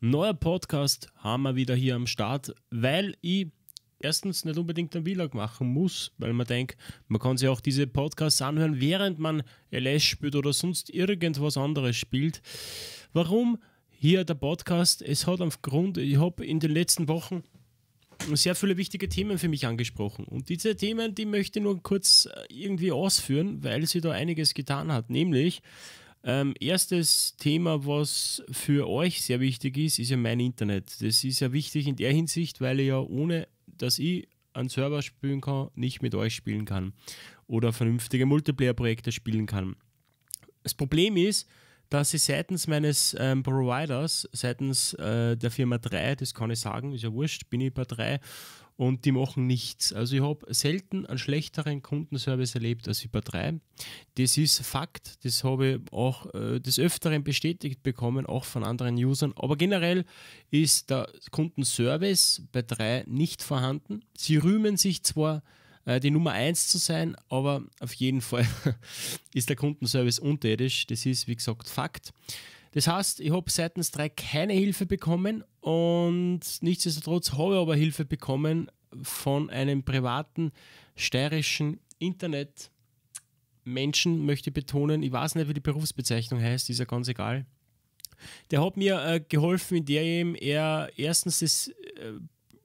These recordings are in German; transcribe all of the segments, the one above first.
neuer Podcast haben wir wieder hier am Start, weil ich erstens nicht unbedingt einen Vlog machen muss, weil man denkt, man kann sich auch diese Podcasts anhören, während man LS spielt oder sonst irgendwas anderes spielt. Warum hier der Podcast? Es hat aufgrund, ich habe in den letzten Wochen sehr viele wichtige Themen für mich angesprochen. Und diese Themen, die möchte ich nur kurz äh, irgendwie ausführen, weil sie da einiges getan hat. Nämlich, ähm, erstes Thema, was für euch sehr wichtig ist, ist ja mein Internet. Das ist ja wichtig in der Hinsicht, weil ich ja ohne, dass ich einen Server spielen kann, nicht mit euch spielen kann oder vernünftige Multiplayer-Projekte spielen kann. Das Problem ist, dass ich seitens meines ähm, Providers, seitens äh, der Firma 3, das kann ich sagen, ist ja wurscht, bin ich bei 3 und die machen nichts. Also ich habe selten einen schlechteren Kundenservice erlebt als ich bei 3. Das ist Fakt, das habe ich auch äh, des Öfteren bestätigt bekommen, auch von anderen Usern. Aber generell ist der Kundenservice bei 3 nicht vorhanden. Sie rühmen sich zwar, äh, die Nummer eins zu sein, aber auf jeden Fall ist der Kundenservice untätig. Das ist, wie gesagt, Fakt. Das heißt, ich habe seitens drei keine Hilfe bekommen und nichtsdestotrotz habe ich aber Hilfe bekommen von einem privaten steirischen Internetmenschen, möchte ich betonen. Ich weiß nicht, wie die Berufsbezeichnung heißt, ist ja ganz egal. Der hat mir äh, geholfen, indem er erstens das äh,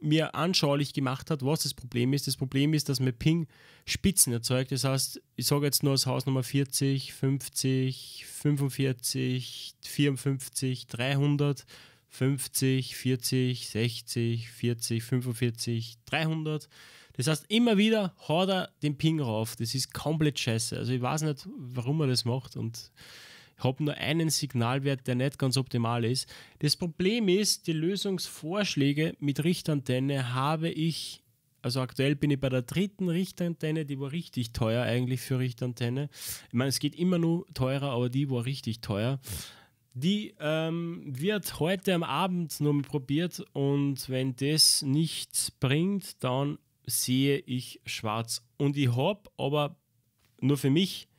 mir anschaulich gemacht hat, was das Problem ist. Das Problem ist, dass mir Ping Spitzen erzeugt. Das heißt, ich sage jetzt nur das Haus Nummer 40, 50, 45, 54, 300, 50, 40, 60, 40, 45, 300. Das heißt, immer wieder haut er den Ping rauf. Das ist komplett scheiße. Also ich weiß nicht, warum er das macht und habe nur einen Signalwert, der nicht ganz optimal ist. Das Problem ist, die Lösungsvorschläge mit Richtantenne habe ich, also aktuell bin ich bei der dritten Richtantenne, die war richtig teuer eigentlich für Richtantenne. Ich meine, es geht immer nur teurer, aber die war richtig teuer. Die ähm, wird heute am Abend nur probiert und wenn das nichts bringt, dann sehe ich schwarz. Und ich habe aber nur für mich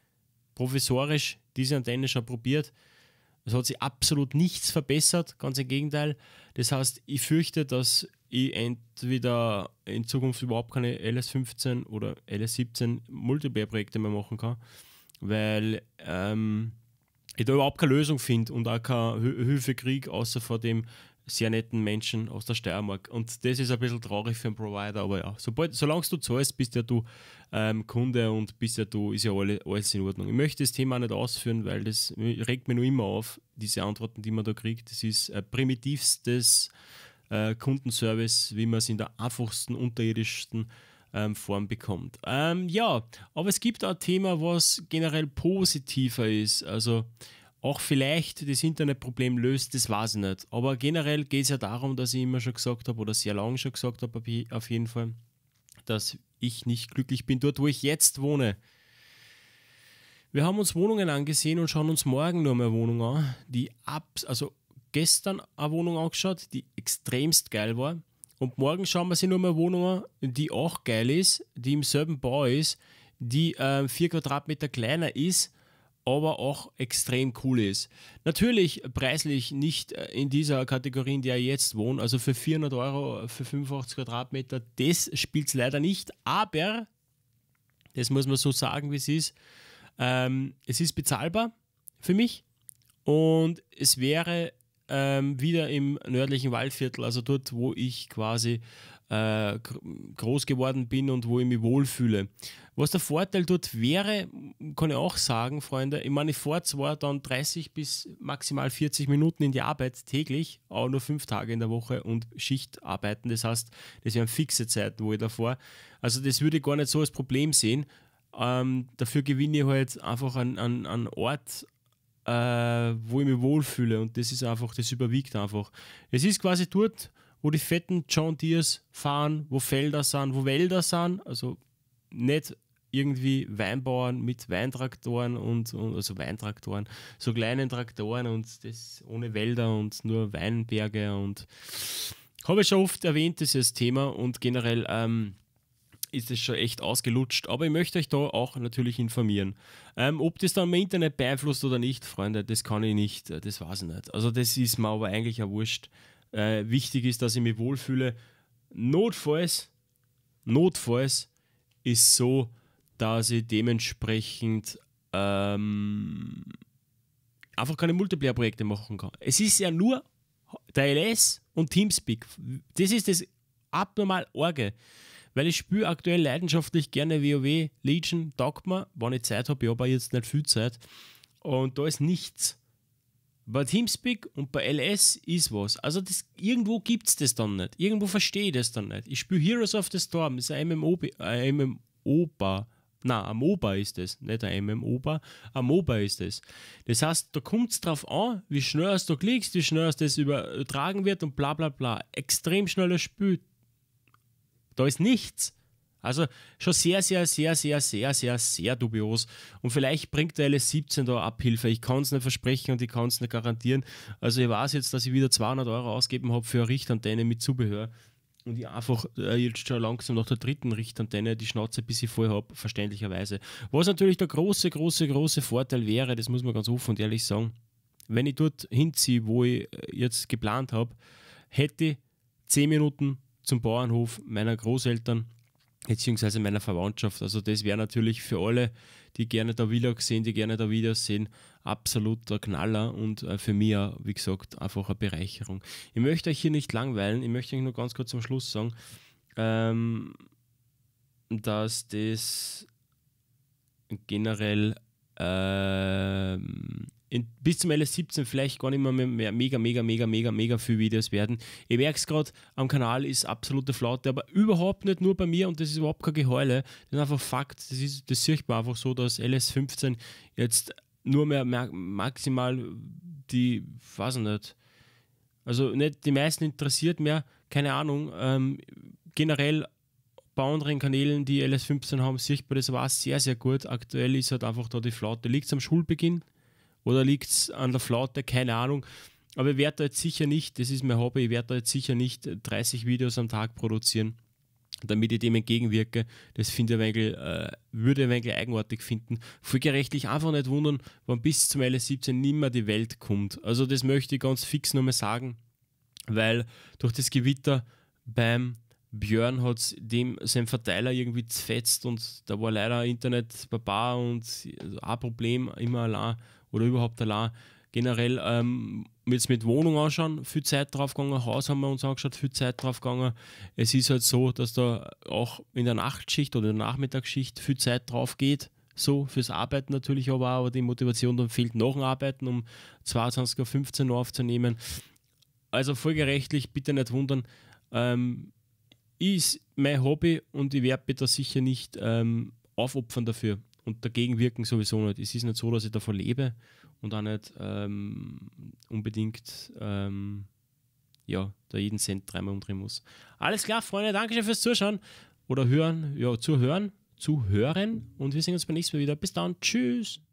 provisorisch diese Antenne schon probiert. Es hat sich absolut nichts verbessert, ganz im Gegenteil. Das heißt, ich fürchte, dass ich entweder in Zukunft überhaupt keine LS15 oder LS17 Multiplayer-Projekte mehr machen kann, weil ähm, ich da überhaupt keine Lösung finde und auch keine Hilfe kriege, außer vor dem sehr netten Menschen aus der Steiermark. Und das ist ein bisschen traurig für einen Provider, aber ja, sobald, solange du zahlst, bist ja du ähm, Kunde und bist ja du, ist ja alle, alles in Ordnung. Ich möchte das Thema auch nicht ausführen, weil das regt mir nur immer auf, diese Antworten, die man da kriegt. Das ist äh, primitivstes äh, Kundenservice, wie man es in der einfachsten, unterirdischsten ähm, Form bekommt. Ähm, ja, aber es gibt auch ein Thema, was generell positiver ist. Also auch vielleicht das Internetproblem löst, das weiß ich nicht. Aber generell geht es ja darum, dass ich immer schon gesagt habe oder sehr lange schon gesagt habe, auf jeden Fall, dass ich nicht glücklich bin dort, wo ich jetzt wohne. Wir haben uns Wohnungen angesehen und schauen uns morgen nur mehr Wohnung an, die ab, also gestern eine Wohnung angeschaut, die extremst geil war. Und morgen schauen wir sie nur mehr Wohnung an, die auch geil ist, die im selben Bau ist, die äh, 4 Quadratmeter kleiner ist aber auch extrem cool ist. Natürlich preislich nicht äh, in dieser Kategorie, in der ich jetzt wohne, also für 400 Euro für 85 Quadratmeter, das spielt es leider nicht, aber das muss man so sagen, wie es ist. Ähm, es ist bezahlbar für mich und es wäre ähm, wieder im nördlichen Waldviertel, also dort, wo ich quasi äh, groß geworden bin und wo ich mich wohlfühle. Was der Vorteil dort wäre, kann ich auch sagen, Freunde, ich meine, ich fahre zwar dann 30 bis maximal 40 Minuten in die Arbeit täglich, auch nur fünf Tage in der Woche und Schicht arbeiten. Das heißt, das wären fixe Zeiten, wo ich da davor. Also das würde ich gar nicht so als Problem sehen. Ähm, dafür gewinne ich halt einfach einen, einen, einen Ort, äh, wo ich mich wohlfühle und das ist einfach, das überwiegt einfach. Es ist quasi dort, wo die fetten John Deere fahren, wo Felder sind, wo Wälder sind. Also nicht irgendwie Weinbauern mit Weintraktoren und, und, also Weintraktoren, so kleinen Traktoren und das ohne Wälder und nur Weinberge und habe ich schon oft erwähnt, das ist das Thema und generell ähm, ist es schon echt ausgelutscht. Aber ich möchte euch da auch natürlich informieren. Ähm, ob das dann im Internet beeinflusst oder nicht, Freunde, das kann ich nicht, äh, das weiß ich nicht. Also das ist mir aber eigentlich ja wurscht. Äh, wichtig ist, dass ich mich wohlfühle. Notfalls, notfalls ist so, dass ich dementsprechend ähm, einfach keine Multiplayer-Projekte machen kann. Es ist ja nur der LS und Teamspeak. Das ist das abnormal Orge. Weil ich spiele aktuell leidenschaftlich gerne WoW, Legion, taugt mir, wenn ich Zeit habe, ich habe jetzt nicht viel Zeit. Und da ist nichts. Bei Teamspeak und bei LS ist was. Also das, irgendwo gibt es das dann nicht. Irgendwo verstehe ich das dann nicht. Ich spiele Heroes of the Storm, das ist ein MMO, ein MMO-Bar. Na, ein MOBA ist das, nicht ein MMO Bar, ein MOBA ist das. Das heißt, da kommt es drauf an, wie schnell es du klickst, wie schnell es das übertragen wird und bla bla bla. Extrem schnelles Spiel. Da ist nichts. Also schon sehr, sehr, sehr, sehr, sehr, sehr, sehr dubios. Und vielleicht bringt der LS17 da Abhilfe. Ich kann es nicht versprechen und ich kann es nicht garantieren. Also ich weiß jetzt, dass ich wieder 200 Euro ausgeben habe für eine Richtantenne mit Zubehör. Und ich einfach äh, jetzt schon langsam nach der dritten Richtantenne die Schnauze ein bisschen voll habe, verständlicherweise. Was natürlich der große, große, große Vorteil wäre, das muss man ganz offen und ehrlich sagen, wenn ich dort hinziehe, wo ich äh, jetzt geplant habe, hätte ich 10 Minuten zum Bauernhof meiner Großeltern beziehungsweise meiner Verwandtschaft. Also das wäre natürlich für alle, die gerne da Vlog sehen, die gerne da Videos sehen, absoluter Knaller und äh, für mich, wie gesagt, einfach eine Bereicherung. Ich möchte euch hier nicht langweilen, ich möchte euch nur ganz kurz zum Schluss sagen, ähm, dass das generell ähm, in, bis zum LS17 vielleicht gar nicht mehr, mehr mega, mega, mega, mega, mega viel Videos werden. Ich merke es gerade, am Kanal ist absolute Flaute, aber überhaupt nicht nur bei mir und das ist überhaupt kein Geheule. Das ist einfach Fakt. Das, ist, das sieht man einfach so, dass LS15 jetzt nur mehr maximal die, weiß ich nicht, also nicht die meisten interessiert mehr, keine Ahnung, ähm, generell bei anderen Kanälen, die LS15 haben, sichtbar, das war sehr, sehr gut. Aktuell ist halt einfach da die Flaute. Liegt es am Schulbeginn? oder liegt es an der Flaute? Keine Ahnung. Aber ich werde da jetzt sicher nicht, das ist mein Hobby, ich werde da jetzt sicher nicht 30 Videos am Tag produzieren, damit ich dem entgegenwirke. Das finde ich Wengel, äh, würde Wengel eigenartig finden. Völkerrechtlich einfach nicht wundern, wann bis zum LS17 nimmer die Welt kommt. Also das möchte ich ganz fix nochmal sagen, weil durch das Gewitter beim Björn hat dem sein Verteiler irgendwie zfetzt und da war leider Internet Baba und äh, ein Problem immer allein oder überhaupt allein. Generell ähm, jetzt mit Wohnung anschauen, viel Zeit drauf gegangen, Haus haben wir uns angeschaut, viel Zeit drauf gegangen. Es ist halt so, dass da auch in der Nachtschicht oder der Nachmittagsschicht viel Zeit drauf geht, so fürs Arbeiten natürlich aber auch, aber die Motivation dann fehlt nach dem Arbeiten, um 22.15 Uhr aufzunehmen. Also folgerechtlich bitte nicht wundern, ähm, ist mein Hobby und ich werde mich da sicher nicht ähm, aufopfern dafür und dagegen wirken sowieso nicht. Es ist nicht so, dass ich davon lebe und auch nicht ähm, unbedingt ähm, ja, da jeden Cent dreimal umdrehen muss. Alles klar, Freunde, danke schön fürs Zuschauen oder hören, ja, zuhören, zuhören und wir sehen uns beim nächsten Mal wieder. Bis dann, tschüss.